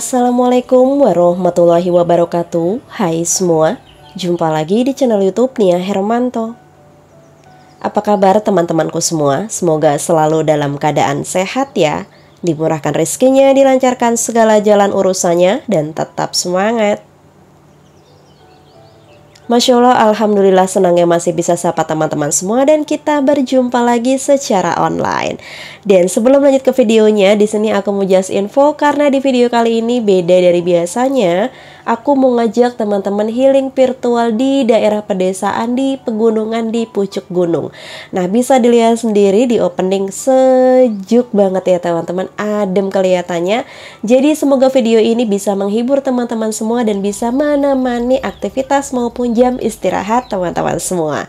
Assalamualaikum warahmatullahi wabarakatuh Hai semua, jumpa lagi di channel youtube Nia Hermanto Apa kabar teman-temanku semua? Semoga selalu dalam keadaan sehat ya Dimurahkan rezekinya, dilancarkan segala jalan urusannya, dan tetap semangat Masya Allah, Alhamdulillah senangnya masih bisa sapa teman-teman semua dan kita berjumpa lagi secara online. Dan sebelum lanjut ke videonya, di sini aku mau just info karena di video kali ini beda dari biasanya aku mau ngajak teman-teman healing virtual di daerah pedesaan, di pegunungan, di pucuk gunung. Nah, bisa dilihat sendiri di opening sejuk banget ya teman-teman, adem kelihatannya. Jadi semoga video ini bisa menghibur teman-teman semua dan bisa menemani aktivitas maupun jam istirahat teman-teman semua.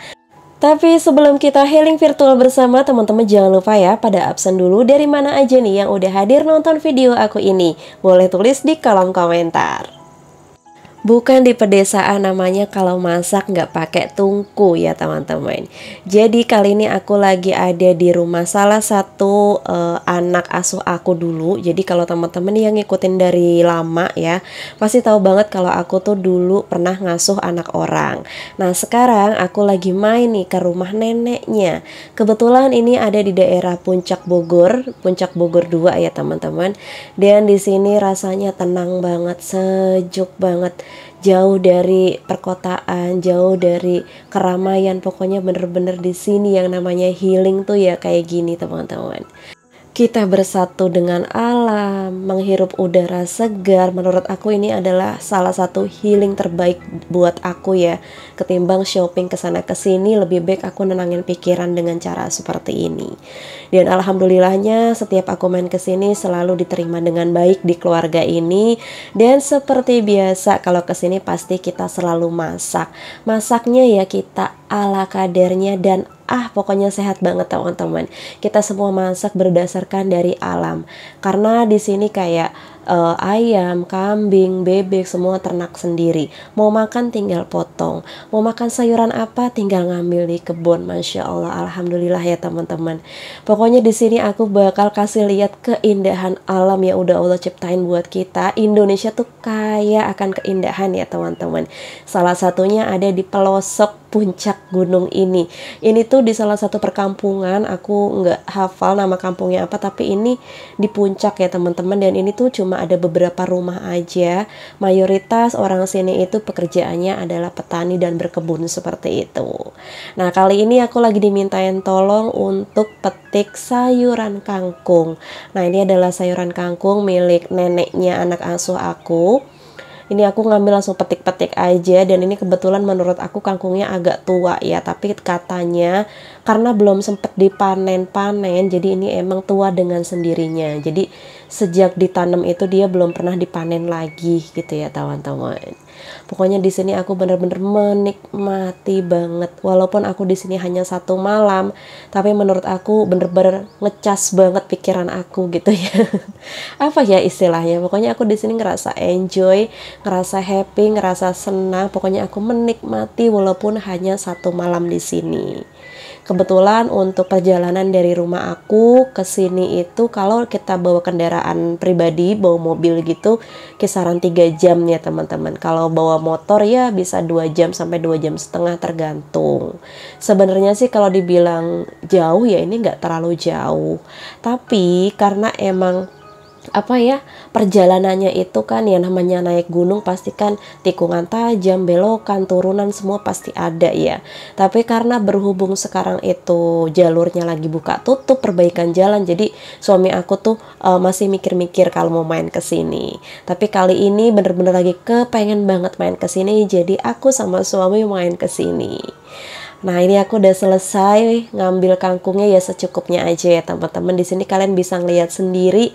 Tapi sebelum kita healing virtual bersama, teman-teman jangan lupa ya pada absen dulu dari mana aja nih yang udah hadir nonton video aku ini. Boleh tulis di kolom komentar. Bukan di pedesaan namanya kalau masak nggak pakai tungku ya teman-teman. Jadi kali ini aku lagi ada di rumah salah satu uh, anak asuh aku dulu. Jadi kalau teman-teman yang ngikutin dari lama ya pasti tahu banget kalau aku tuh dulu pernah ngasuh anak orang. Nah sekarang aku lagi main nih ke rumah neneknya. Kebetulan ini ada di daerah Puncak Bogor, Puncak Bogor 2 ya teman-teman. Dan di sini rasanya tenang banget, sejuk banget jauh dari perkotaan, jauh dari keramaian, pokoknya bener-bener di sini yang namanya healing tuh ya kayak gini teman-teman kita bersatu dengan alam, menghirup udara segar, menurut aku ini adalah salah satu healing terbaik buat aku ya. Ketimbang shopping ke sana ke sini, lebih baik aku nenangin pikiran dengan cara seperti ini. Dan alhamdulillahnya setiap aku main ke sini selalu diterima dengan baik di keluarga ini. Dan seperti biasa kalau ke sini pasti kita selalu masak. Masaknya ya kita ala kadernya dan ah pokoknya sehat banget teman-teman. Kita semua masak berdasarkan dari alam. Karena di sini kayak uh, ayam, kambing, bebek semua ternak sendiri. Mau makan tinggal potong. Mau makan sayuran apa tinggal ngambil di kebun. Masya Allah, alhamdulillah ya teman-teman. Pokoknya di sini aku bakal kasih lihat keindahan alam ya udah Allah ciptain buat kita. Indonesia tuh kaya akan keindahan ya teman-teman. Salah satunya ada di pelosok puncak gunung ini. Ini tuh di salah satu perkampungan, aku nggak hafal nama kampungnya apa, tapi ini di puncak ya teman-teman. Dan ini tuh cuma ada beberapa rumah aja. Mayoritas orang sini itu pekerjaannya adalah petani dan berkebun seperti itu. Nah, kali ini aku lagi dimintain tolong untuk petik sayuran kangkung. Nah, ini adalah sayuran kangkung milik neneknya anak asuh aku ini aku ngambil langsung petik-petik aja dan ini kebetulan menurut aku kangkungnya agak tua ya tapi katanya karena belum sempat dipanen-panen jadi ini emang tua dengan sendirinya jadi sejak ditanam itu dia belum pernah dipanen lagi gitu ya teman-teman Pokoknya di sini aku bener-bener menikmati banget. Walaupun aku di sini hanya satu malam, tapi menurut aku bener-bener ngecas banget pikiran aku gitu ya. Apa ya istilahnya? Pokoknya aku di sini ngerasa enjoy, ngerasa happy, ngerasa senang. Pokoknya aku menikmati walaupun hanya satu malam di sini kebetulan untuk perjalanan dari rumah aku ke sini itu kalau kita bawa kendaraan pribadi bawa mobil gitu kisaran 3 jam ya teman-teman kalau bawa motor ya bisa 2 jam sampai 2 jam setengah tergantung sebenarnya sih kalau dibilang jauh ya ini nggak terlalu jauh tapi karena emang apa ya perjalanannya itu kan yang namanya naik gunung pasti kan tikungan tajam belokan turunan semua pasti ada ya tapi karena berhubung sekarang itu jalurnya lagi buka tutup perbaikan jalan jadi suami aku tuh uh, masih mikir-mikir kalau mau main kesini tapi kali ini bener-bener lagi kepengen banget main kesini jadi aku sama suami main kesini Nah ini aku udah selesai ngambil kangkungnya ya secukupnya aja ya teman-teman. Di sini kalian bisa ngeliat sendiri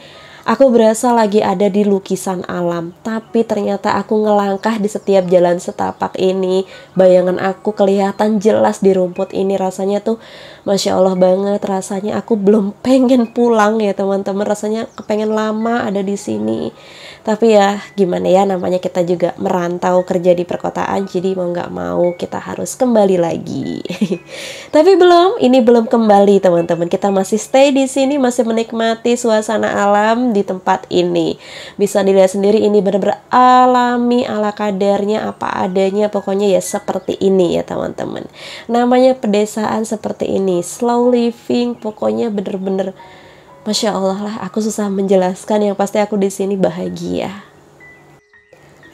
Aku berasa lagi ada di lukisan alam, tapi ternyata aku ngelangkah di setiap jalan setapak ini. Bayangan aku kelihatan jelas di rumput ini rasanya tuh masya allah banget rasanya aku belum pengen pulang ya teman-teman rasanya kepengen lama ada di sini tapi ya gimana ya namanya kita juga merantau kerja di perkotaan jadi mau nggak mau kita harus kembali lagi tapi belum ini belum kembali teman-teman kita masih stay di sini masih menikmati suasana alam di tempat ini bisa dilihat sendiri ini benar-benar alami ala kadarnya apa adanya pokoknya ya seperti ini ya teman-teman namanya pedesaan seperti ini slow living pokoknya bener-bener masya Allah lah aku susah menjelaskan yang pasti aku di sini bahagia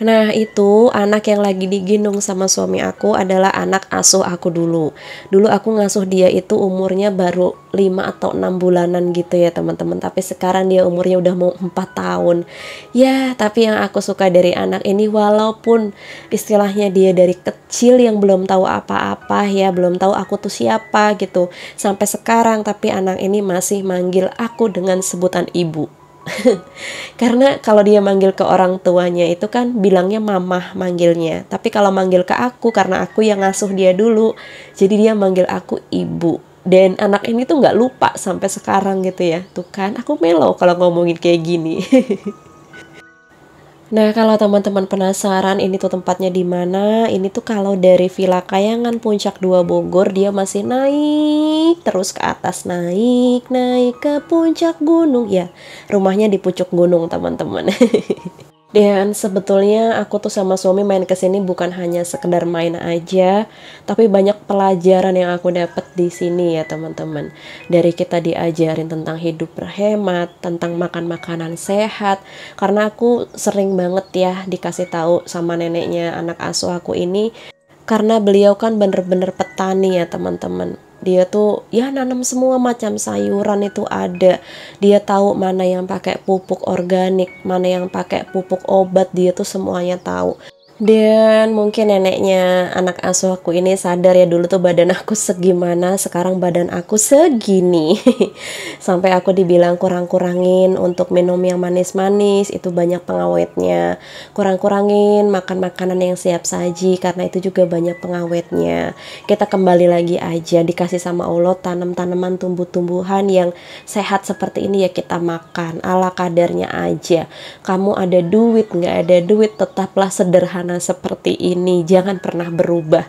Nah itu anak yang lagi digendong sama suami aku adalah anak asuh aku dulu. Dulu aku ngasuh dia itu umurnya baru 5 atau 6 bulanan gitu ya teman-teman. Tapi sekarang dia umurnya udah mau 4 tahun. Ya tapi yang aku suka dari anak ini walaupun istilahnya dia dari kecil yang belum tahu apa-apa ya belum tahu aku tuh siapa gitu. Sampai sekarang tapi anak ini masih manggil aku dengan sebutan ibu karena kalau dia manggil ke orang tuanya itu kan bilangnya mamah manggilnya tapi kalau manggil ke aku karena aku yang ngasuh dia dulu jadi dia manggil aku ibu dan anak ini tuh gak lupa sampai sekarang gitu ya tuh kan aku melo kalau ngomongin kayak gini Nah, kalau teman-teman penasaran ini tuh tempatnya di mana, ini tuh kalau dari Villa Kayangan Puncak 2 Bogor dia masih naik terus ke atas naik, naik ke puncak gunung ya. Rumahnya di pucuk gunung, teman-teman. Dan sebetulnya aku tuh sama suami main ke sini bukan hanya sekedar main aja, tapi banyak pelajaran yang aku dapat di sini ya teman-teman. Dari kita diajarin tentang hidup berhemat, tentang makan makanan sehat, karena aku sering banget ya dikasih tahu sama neneknya anak asuh aku ini, karena beliau kan bener-bener petani ya teman-teman dia tuh ya nanam semua macam sayuran itu ada dia tahu mana yang pakai pupuk organik mana yang pakai pupuk obat dia tuh semuanya tahu dan mungkin neneknya anak asuh aku ini sadar ya dulu tuh badan aku segimana, sekarang badan aku segini. Sampai aku dibilang kurang-kurangin untuk minum yang manis-manis, itu banyak pengawetnya. Kurang-kurangin makan makanan yang siap saji karena itu juga banyak pengawetnya. Kita kembali lagi aja dikasih sama Allah tanam-tanaman tumbuh-tumbuhan yang sehat seperti ini ya kita makan ala kadarnya aja. Kamu ada duit nggak ada duit tetaplah sederhana pernah seperti ini jangan pernah berubah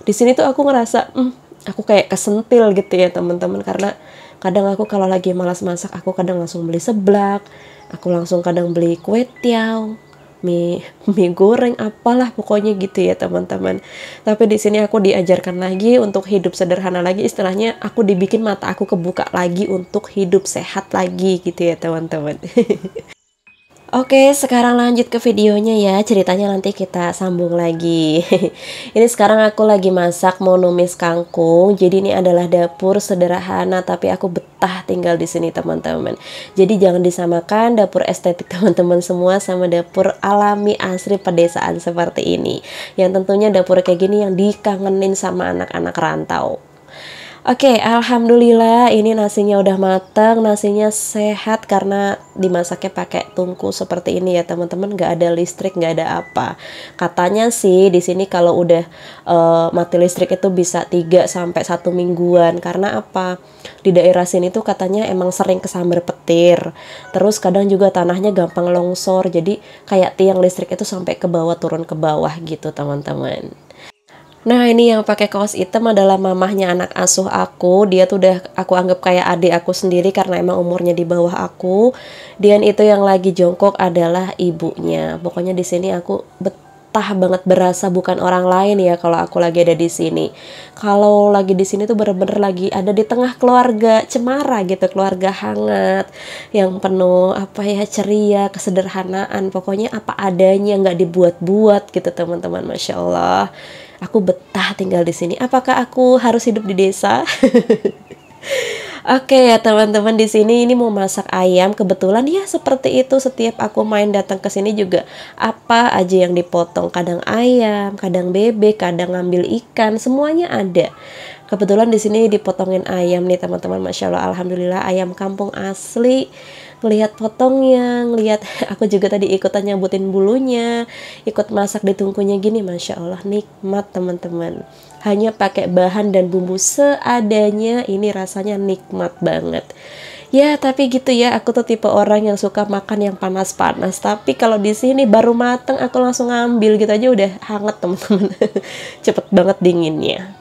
di sini tuh aku ngerasa mm, aku kayak kesentil gitu ya teman-teman karena kadang aku kalau lagi malas masak aku kadang langsung beli seblak aku langsung kadang beli kue tiao mie mie goreng apalah pokoknya gitu ya teman-teman tapi di sini aku diajarkan lagi untuk hidup sederhana lagi istilahnya aku dibikin mata aku kebuka lagi untuk hidup sehat lagi gitu ya teman-teman Oke, sekarang lanjut ke videonya ya. Ceritanya nanti kita sambung lagi. ini sekarang aku lagi masak mau numis kangkung. Jadi ini adalah dapur sederhana tapi aku betah tinggal di sini, teman-teman. Jadi jangan disamakan dapur estetik teman-teman semua sama dapur alami asri pedesaan seperti ini. Yang tentunya dapur kayak gini yang dikangenin sama anak-anak rantau. Oke, okay, alhamdulillah ini nasinya udah matang, nasinya sehat karena dimasaknya pakai tungku seperti ini ya teman-teman, Gak ada listrik, gak ada apa. Katanya sih di sini kalau udah uh, mati listrik itu bisa 3 sampai satu mingguan karena apa? Di daerah sini tuh katanya emang sering kesambar petir. Terus kadang juga tanahnya gampang longsor, jadi kayak tiang listrik itu sampai ke bawah turun ke bawah gitu teman-teman. Nah ini yang pakai kaos hitam adalah mamahnya anak asuh aku Dia tuh udah aku anggap kayak adik aku sendiri karena emang umurnya di bawah aku Dan itu yang lagi jongkok adalah ibunya Pokoknya di sini aku betul betah banget berasa bukan orang lain ya kalau aku lagi ada di sini. Kalau lagi di sini tuh bener-bener lagi ada di tengah keluarga cemara gitu, keluarga hangat yang penuh apa ya ceria, kesederhanaan, pokoknya apa adanya nggak dibuat-buat gitu teman-teman, masya Allah. Aku betah tinggal di sini. Apakah aku harus hidup di desa? Oke ya teman-teman di sini ini mau masak ayam kebetulan ya seperti itu setiap aku main datang ke sini juga apa aja yang dipotong kadang ayam, kadang bebek, kadang ngambil ikan semuanya ada. Kebetulan di sini dipotongin ayam nih teman-teman Masya Allah Alhamdulillah ayam kampung asli ngelihat potongnya, ngelihat aku juga tadi ikutan nyambutin bulunya, ikut masak di tungkunya gini, masya Allah nikmat teman-teman. Hanya pakai bahan dan bumbu seadanya, ini rasanya nikmat banget. Ya, tapi gitu ya, aku tuh tipe orang yang suka makan yang panas-panas. Tapi kalau di sini baru mateng, aku langsung ngambil gitu aja udah hangat teman-teman. Cepet banget dinginnya.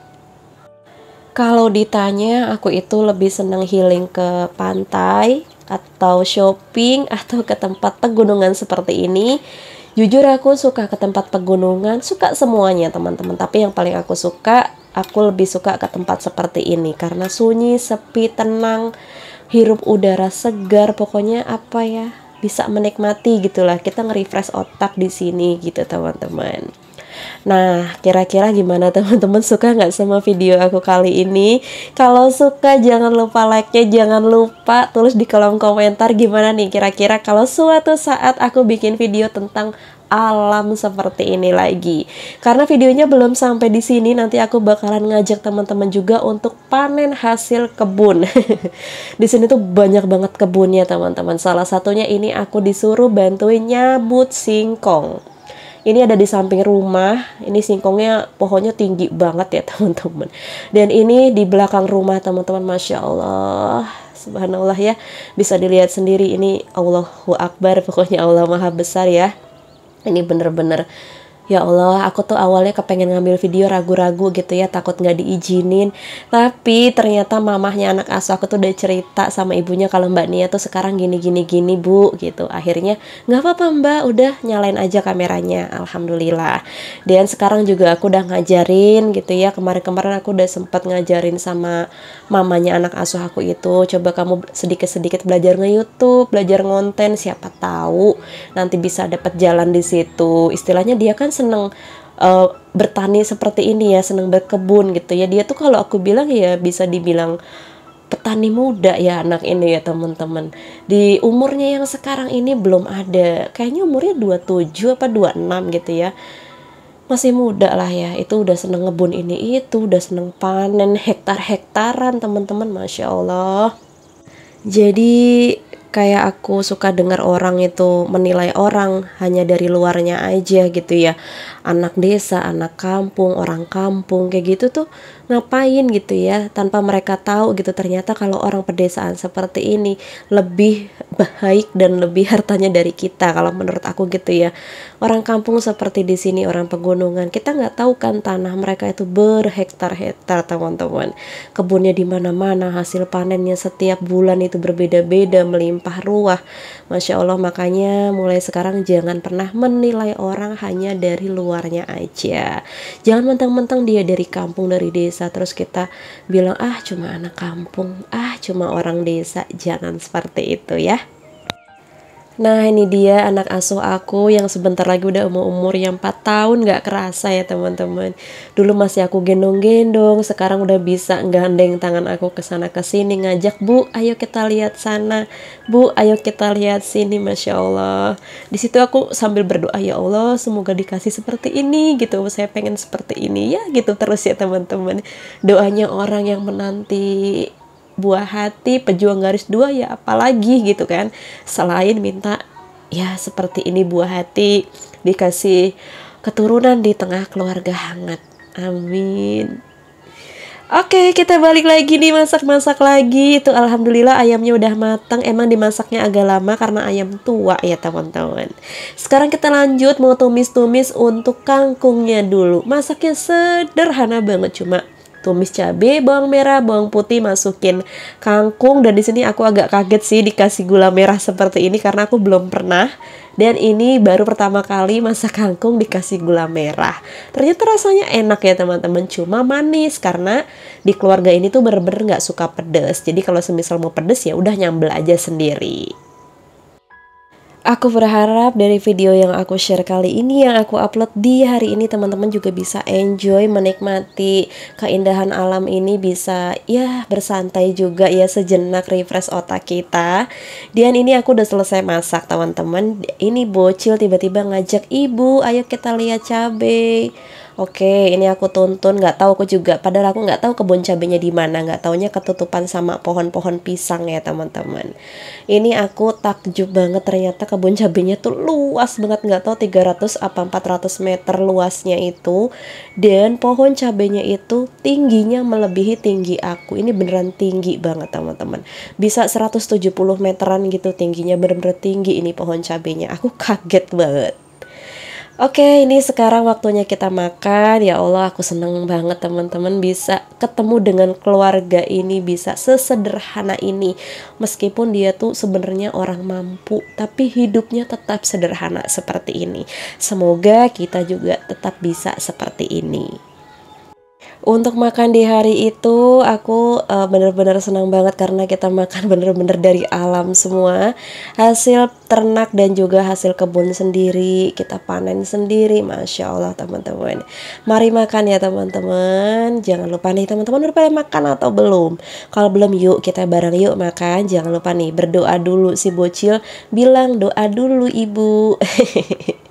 Kalau ditanya, aku itu lebih seneng healing ke pantai atau shopping atau ke tempat pegunungan seperti ini jujur aku suka ke tempat pegunungan suka semuanya teman-teman tapi yang paling aku suka aku lebih suka ke tempat seperti ini karena sunyi sepi tenang hirup udara segar pokoknya apa ya bisa menikmati gitulah kita nge-refresh otak di sini gitu teman-teman Nah, kira-kira gimana teman-teman suka nggak sama video aku kali ini? Kalau suka jangan lupa like-nya, jangan lupa tulis di kolom komentar gimana nih kira-kira kalau suatu saat aku bikin video tentang alam seperti ini lagi. Karena videonya belum sampai di sini, nanti aku bakalan ngajak teman-teman juga untuk panen hasil kebun. di sini tuh banyak banget kebunnya, teman-teman. Salah satunya ini aku disuruh bantuin nyabut singkong ini ada di samping rumah ini singkongnya pohonnya tinggi banget ya teman-teman dan ini di belakang rumah teman-teman masya Allah subhanallah ya bisa dilihat sendiri ini Allahu Akbar pokoknya Allah maha besar ya ini bener-bener ya Allah aku tuh awalnya kepengen ngambil video ragu-ragu gitu ya takut nggak diizinin tapi ternyata mamahnya anak asuh aku tuh udah cerita sama ibunya kalau Mbak Nia tuh sekarang gini gini gini bu gitu akhirnya nggak apa-apa Mbak udah nyalain aja kameranya Alhamdulillah dan sekarang juga aku udah ngajarin gitu ya kemarin-kemarin aku udah sempat ngajarin sama mamanya anak asuh aku itu coba kamu sedikit-sedikit belajar nge YouTube belajar ngonten siapa tahu nanti bisa dapat jalan di situ istilahnya dia kan kan seneng uh, bertani seperti ini ya seneng berkebun gitu ya dia tuh kalau aku bilang ya bisa dibilang petani muda ya anak ini ya teman-teman di umurnya yang sekarang ini belum ada kayaknya umurnya 27 apa 26 gitu ya masih muda lah ya itu udah seneng ngebun ini itu udah seneng panen hektar hektaran teman-teman masya Allah jadi kayak aku suka dengar orang itu menilai orang hanya dari luarnya aja gitu ya anak desa anak kampung orang kampung kayak gitu tuh ngapain gitu ya tanpa mereka tahu gitu ternyata kalau orang pedesaan seperti ini lebih baik dan lebih hartanya dari kita kalau menurut aku gitu ya orang kampung seperti di sini orang pegunungan kita nggak tahu kan tanah mereka itu berhektar-hektar teman-teman kebunnya di mana-mana hasil panennya setiap bulan itu berbeda-beda melimpah melimpah ruah Masya Allah makanya mulai sekarang jangan pernah menilai orang hanya dari luarnya aja Jangan mentang-mentang dia dari kampung dari desa terus kita bilang ah cuma anak kampung ah cuma orang desa jangan seperti itu ya Nah ini dia anak asuh aku yang sebentar lagi udah umur-umur yang 4 tahun gak kerasa ya teman-teman Dulu masih aku gendong-gendong sekarang udah bisa gandeng tangan aku kesana kesini Ngajak bu ayo kita lihat sana Bu ayo kita lihat sini Masya Allah Disitu aku sambil berdoa ya Allah semoga dikasih seperti ini gitu Saya pengen seperti ini ya gitu terus ya teman-teman Doanya orang yang menanti buah hati, pejuang garis dua ya apalagi gitu kan. Selain minta ya seperti ini buah hati dikasih keturunan di tengah keluarga hangat. Amin. Oke, kita balik lagi nih masak-masak lagi. Itu alhamdulillah ayamnya udah matang. Emang dimasaknya agak lama karena ayam tua ya, teman-teman. Sekarang kita lanjut mau tumis-tumis untuk kangkungnya dulu. Masaknya sederhana banget cuma tumis cabai, bawang merah, bawang putih, masukin kangkung dan di sini aku agak kaget sih dikasih gula merah seperti ini karena aku belum pernah dan ini baru pertama kali masak kangkung dikasih gula merah. Ternyata rasanya enak ya teman-teman, cuma manis karena di keluarga ini tuh bener-bener nggak suka pedes. Jadi kalau semisal mau pedes ya udah nyambel aja sendiri. Aku berharap dari video yang aku share kali ini yang aku upload di hari ini teman-teman juga bisa enjoy menikmati keindahan alam ini bisa ya bersantai juga ya sejenak refresh otak kita. Dan ini aku udah selesai masak teman-teman. Ini bocil tiba-tiba ngajak ibu, ayo kita lihat cabai. Oke, ini aku tuntun, nggak tahu aku juga. Padahal aku nggak tahu kebun cabenya di mana, nggak taunya ketutupan sama pohon-pohon pisang ya teman-teman. Ini aku takjub banget ternyata kebun cabenya tuh luas banget, nggak tahu 300 apa 400 meter luasnya itu. Dan pohon cabenya itu tingginya melebihi tinggi aku. Ini beneran tinggi banget teman-teman. Bisa 170 meteran gitu tingginya, bener-bener tinggi ini pohon cabenya. Aku kaget banget. Oke, ini sekarang waktunya kita makan. Ya Allah, aku seneng banget teman-teman bisa ketemu dengan keluarga ini bisa sesederhana ini. Meskipun dia tuh sebenarnya orang mampu, tapi hidupnya tetap sederhana seperti ini. Semoga kita juga tetap bisa seperti ini. Untuk makan di hari itu aku uh, eh, bener-bener senang banget karena kita makan bener-bener dari alam semua Hasil ternak dan juga hasil kebun sendiri Kita panen sendiri Masya Allah teman-teman Mari makan ya teman-teman Jangan lupa nih teman-teman udah pada makan atau belum Kalau belum yuk kita bareng yuk makan Jangan lupa nih berdoa dulu si bocil Bilang doa dulu ibu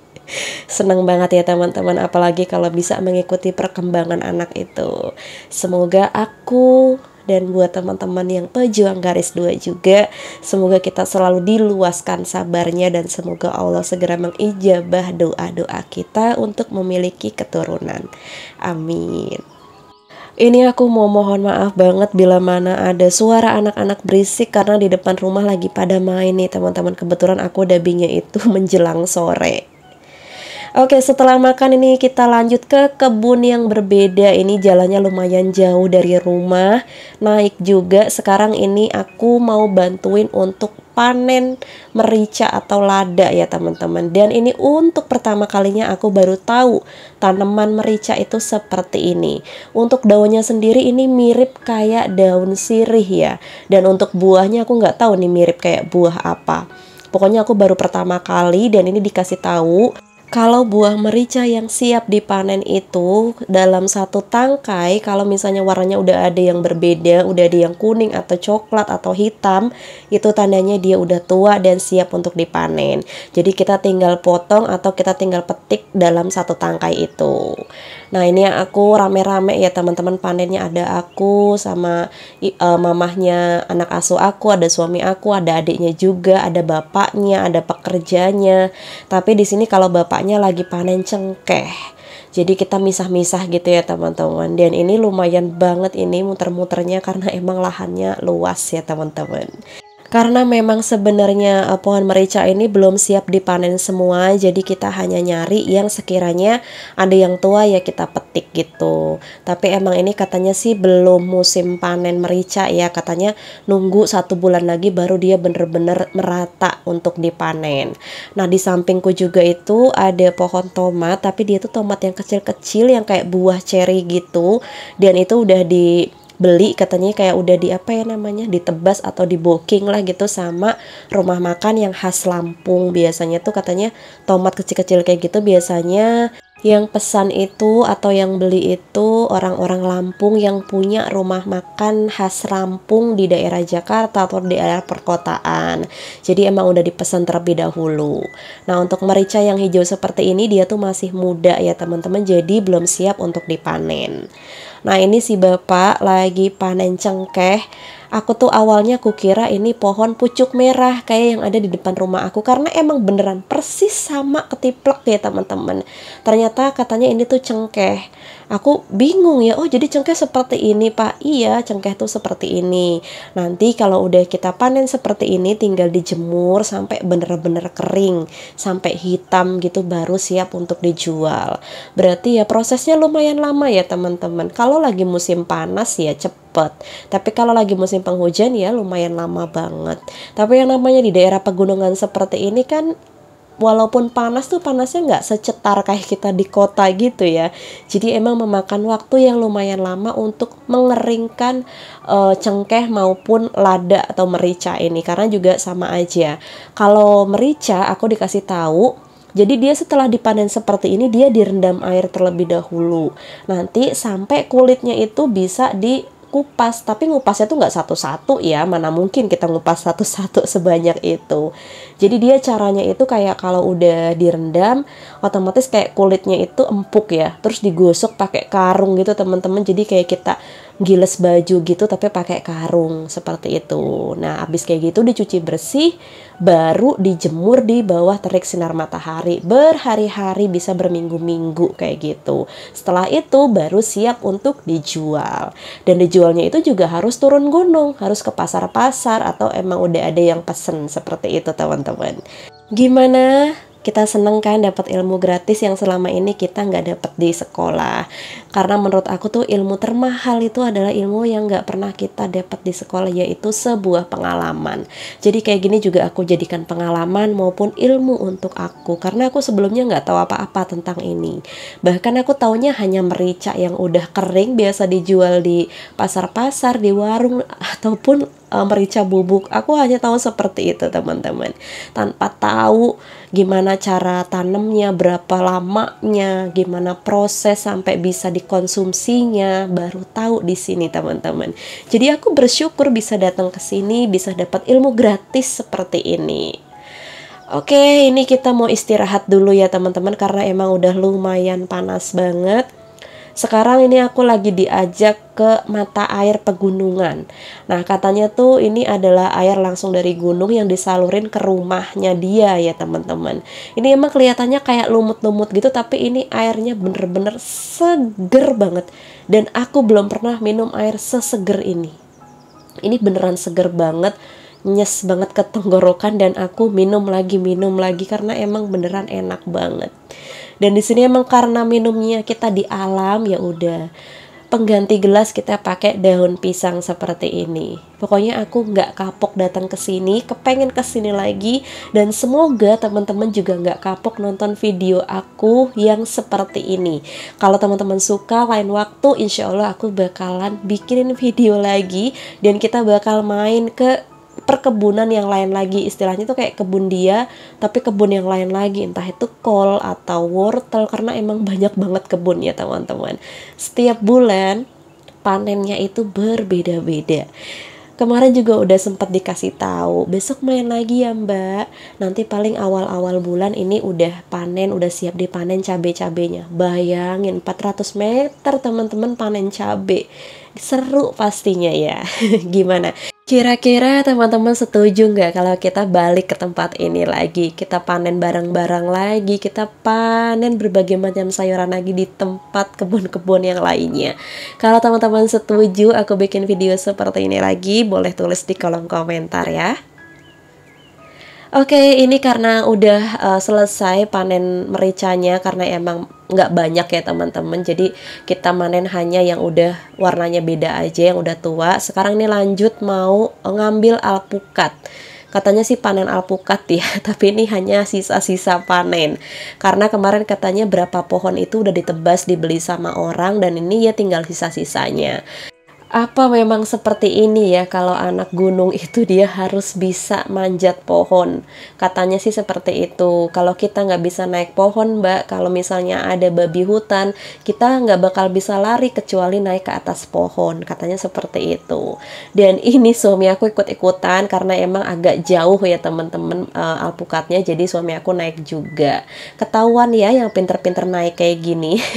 Senang banget ya teman-teman apalagi kalau bisa mengikuti perkembangan anak itu. Semoga aku dan buat teman-teman yang pejuang garis dua juga semoga kita selalu diluaskan sabarnya dan semoga Allah segera mengijabah doa-doa kita untuk memiliki keturunan amin ini aku mau mohon maaf banget bila mana ada suara anak-anak berisik karena di depan rumah lagi pada main nih teman-teman kebetulan aku dubbingnya itu menjelang sore Oke, setelah makan ini kita lanjut ke kebun yang berbeda. Ini jalannya lumayan jauh dari rumah, naik juga. Sekarang ini aku mau bantuin untuk panen merica atau lada ya teman-teman dan ini untuk pertama kalinya aku baru tahu tanaman merica itu seperti ini untuk daunnya sendiri ini mirip kayak daun sirih ya dan untuk buahnya aku nggak tahu nih mirip kayak buah apa pokoknya aku baru pertama kali dan ini dikasih tahu kalau buah merica yang siap dipanen itu dalam satu tangkai kalau misalnya warnanya udah ada yang berbeda, udah ada yang kuning atau coklat atau hitam, itu tandanya dia udah tua dan siap untuk dipanen. Jadi kita tinggal potong atau kita tinggal petik dalam satu tangkai itu. Nah ini aku rame-rame ya teman-teman panennya ada aku sama uh, mamahnya anak asuh aku, ada suami aku, ada adiknya juga, ada bapaknya, ada pekerjanya. Tapi di sini kalau bapaknya lagi panen cengkeh jadi kita misah-misah gitu ya teman-teman dan ini lumayan banget ini muter-muternya karena emang lahannya luas ya teman-teman karena memang sebenarnya uh, pohon merica ini belum siap dipanen semua jadi kita hanya nyari yang sekiranya ada yang tua ya kita petik gitu tapi emang ini katanya sih belum musim panen merica ya katanya nunggu satu bulan lagi baru dia bener-bener merata untuk dipanen nah di sampingku juga itu ada pohon tomat tapi dia tuh tomat yang kecil-kecil yang kayak buah ceri gitu dan itu udah di beli katanya kayak udah di apa ya namanya ditebas atau di booking lah gitu sama rumah makan yang khas Lampung biasanya tuh katanya tomat kecil-kecil kayak gitu biasanya yang pesan itu atau yang beli itu orang-orang Lampung yang punya rumah makan khas Lampung di daerah Jakarta atau di daerah perkotaan. Jadi emang udah dipesan terlebih dahulu. Nah, untuk merica yang hijau seperti ini dia tuh masih muda ya, teman-teman. Jadi belum siap untuk dipanen. Nah, ini si Bapak lagi panen cengkeh Aku tuh awalnya kukira ini pohon pucuk merah kayak yang ada di depan rumah aku karena emang beneran persis sama ketiplek ya teman-teman. Ternyata katanya ini tuh cengkeh. Aku bingung ya, oh jadi cengkeh seperti ini pak? Iya cengkeh tuh seperti ini. Nanti kalau udah kita panen seperti ini tinggal dijemur sampai bener-bener kering. Sampai hitam gitu baru siap untuk dijual. Berarti ya prosesnya lumayan lama ya teman-teman. Kalau lagi musim panas ya cepat cepet tapi kalau lagi musim penghujan ya lumayan lama banget tapi yang namanya di daerah pegunungan seperti ini kan walaupun panas tuh panasnya nggak secetar kayak kita di kota gitu ya. Jadi emang memakan waktu yang lumayan lama untuk mengeringkan e, cengkeh maupun lada atau merica ini karena juga sama aja. Kalau merica aku dikasih tahu jadi dia setelah dipanen seperti ini dia direndam air terlebih dahulu. Nanti sampai kulitnya itu bisa di kupas tapi ngupasnya tuh nggak satu-satu ya mana mungkin kita ngupas satu-satu sebanyak itu jadi dia caranya itu kayak kalau udah direndam otomatis kayak kulitnya itu empuk ya terus digosok pakai karung gitu teman-teman jadi kayak kita giles baju gitu tapi pakai karung seperti itu. Nah, abis kayak gitu dicuci bersih baru dijemur di bawah terik sinar matahari berhari-hari bisa berminggu-minggu kayak gitu. Setelah itu baru siap untuk dijual. Dan dijualnya itu juga harus turun gunung, harus ke pasar-pasar atau emang udah ada yang pesen seperti itu, teman-teman. Gimana? kita seneng kan dapat ilmu gratis yang selama ini kita nggak dapat di sekolah karena menurut aku tuh ilmu termahal itu adalah ilmu yang nggak pernah kita dapat di sekolah yaitu sebuah pengalaman jadi kayak gini juga aku jadikan pengalaman maupun ilmu untuk aku karena aku sebelumnya nggak tahu apa-apa tentang ini bahkan aku taunya hanya merica yang udah kering biasa dijual di pasar-pasar di warung ataupun Eh, merica bubuk. Aku hanya tahu seperti itu, teman-teman. Tanpa tahu gimana cara tanamnya, berapa lamanya, gimana proses sampai bisa dikonsumsinya, baru tahu di sini, teman-teman. Jadi aku bersyukur bisa datang ke sini, bisa dapat ilmu gratis seperti ini. Oke, ini kita mau istirahat dulu ya teman-teman karena emang udah lumayan panas banget sekarang ini aku lagi diajak ke mata air pegunungan. Nah, katanya tuh ini adalah air langsung dari gunung yang disalurin ke rumahnya dia ya, teman-teman. Ini emang kelihatannya kayak lumut-lumut gitu, tapi ini airnya bener-bener seger banget. Dan aku belum pernah minum air seseger ini. Ini beneran seger banget nyes banget ke tenggorokan dan aku minum lagi minum lagi karena emang beneran enak banget dan di sini emang karena minumnya kita di alam ya udah pengganti gelas kita pakai daun pisang seperti ini. Pokoknya aku nggak kapok datang ke sini, kepengen ke sini lagi, dan semoga teman-teman juga nggak kapok nonton video aku yang seperti ini. Kalau teman-teman suka, lain waktu insya Allah aku bakalan bikinin video lagi, dan kita bakal main ke perkebunan yang lain lagi istilahnya itu kayak kebun dia tapi kebun yang lain lagi entah itu kol atau wortel karena emang banyak banget kebun ya teman-teman setiap bulan panennya itu berbeda-beda kemarin juga udah sempat dikasih tahu besok main lagi ya mbak nanti paling awal-awal bulan ini udah panen udah siap dipanen cabai-cabainya. bayangin 400 meter teman-teman panen cabai, seru pastinya ya gimana Kira-kira teman-teman setuju nggak kalau kita balik ke tempat ini lagi? Kita panen barang-barang lagi, kita panen berbagai macam sayuran lagi di tempat kebun-kebun yang lainnya. Kalau teman-teman setuju aku bikin video seperti ini lagi, boleh tulis di kolom komentar ya. Oke, ini karena udah uh, selesai panen mericanya karena emang nggak banyak ya teman-teman jadi kita manen hanya yang udah warnanya beda aja yang udah tua sekarang ini lanjut mau ngambil alpukat katanya sih panen alpukat ya tapi ini hanya sisa-sisa panen karena kemarin katanya berapa pohon itu udah ditebas dibeli sama orang dan ini ya tinggal sisa-sisanya apa memang seperti ini ya kalau anak gunung itu dia harus bisa manjat pohon katanya sih seperti itu kalau kita nggak bisa naik pohon mbak kalau misalnya ada babi hutan kita nggak bakal bisa lari kecuali naik ke atas pohon katanya seperti itu dan ini suami aku ikut-ikutan karena emang agak jauh ya teman-teman uh, alpukatnya jadi suami aku naik juga ketahuan ya yang pinter-pinter naik kayak gini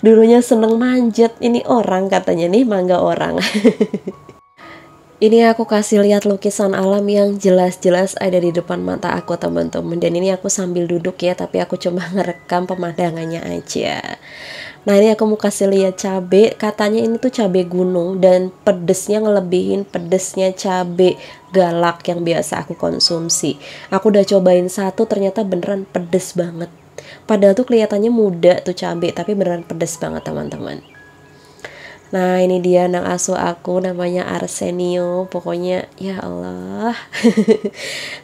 dulunya seneng manjat ini orang katanya nih mangga orang ini aku kasih lihat lukisan alam yang jelas-jelas ada di depan mata aku teman-teman dan ini aku sambil duduk ya tapi aku cuma ngerekam pemandangannya aja nah ini aku mau kasih lihat cabai, katanya ini tuh cabai gunung dan pedesnya ngelebihin pedesnya cabai galak yang biasa aku konsumsi aku udah cobain satu ternyata beneran pedes banget Padahal tuh kelihatannya muda tuh cabai, tapi beneran pedes banget teman-teman. Nah ini dia anak asuh aku namanya Arsenio Pokoknya ya Allah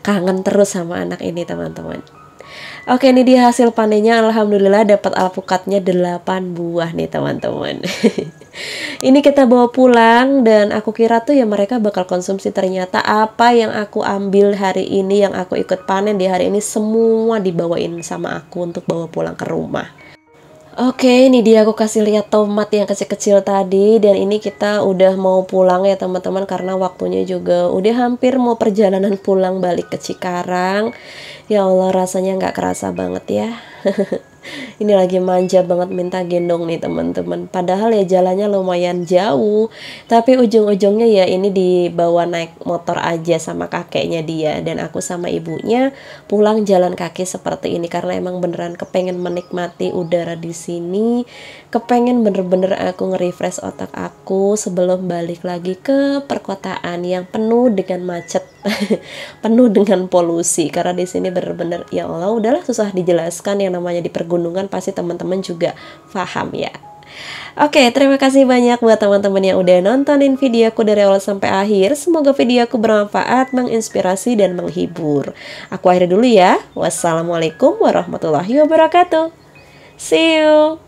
Kangen terus sama anak ini teman-teman Oke, ini dia hasil panennya. Alhamdulillah dapat alpukatnya 8 buah nih, teman-teman. ini kita bawa pulang dan aku kira tuh ya mereka bakal konsumsi. Ternyata apa yang aku ambil hari ini, yang aku ikut panen di hari ini semua dibawain sama aku untuk bawa pulang ke rumah. Oke, ini dia aku kasih lihat tomat yang kecil-kecil tadi dan ini kita udah mau pulang ya teman-teman karena waktunya juga udah hampir mau perjalanan pulang balik ke Cikarang. Ya Allah rasanya nggak kerasa banget ya. ini lagi manja banget minta gendong nih teman-teman padahal ya jalannya lumayan jauh tapi ujung-ujungnya ya ini dibawa naik motor aja sama kakeknya dia dan aku sama ibunya pulang jalan kaki seperti ini karena emang beneran kepengen menikmati udara di sini kepengen bener-bener aku nge-refresh otak aku sebelum balik lagi ke perkotaan yang penuh dengan macet penuh dengan polusi karena di sini bener-bener ya Allah udahlah susah dijelaskan yang namanya di dipergunakan pegunungan pasti teman-teman juga paham ya. Oke, terima kasih banyak buat teman-teman yang udah nontonin videoku dari awal sampai akhir. Semoga videoku bermanfaat, menginspirasi, dan menghibur. Aku akhiri dulu ya. Wassalamualaikum warahmatullahi wabarakatuh. See you.